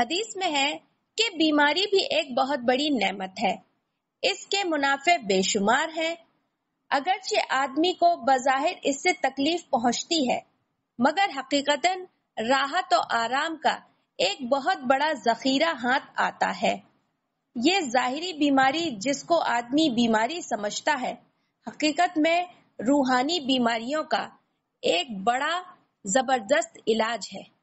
हदीस में है कि बीमारी भी एक बहुत बड़ी नेमत है इसके मुनाफे बेशुमार हैं अगरचे आदमी को बजाहिर इससे तकलीफ पहुंचती है मगर हकीकतन राहत और आराम का एक बहुत बड़ा जखीरा हाथ आता है ये जाहिरी बीमारी जिसको आदमी बीमारी समझता है हकीकत में रूहानी बीमारियों का एक बड़ा जबरदस्त इलाज है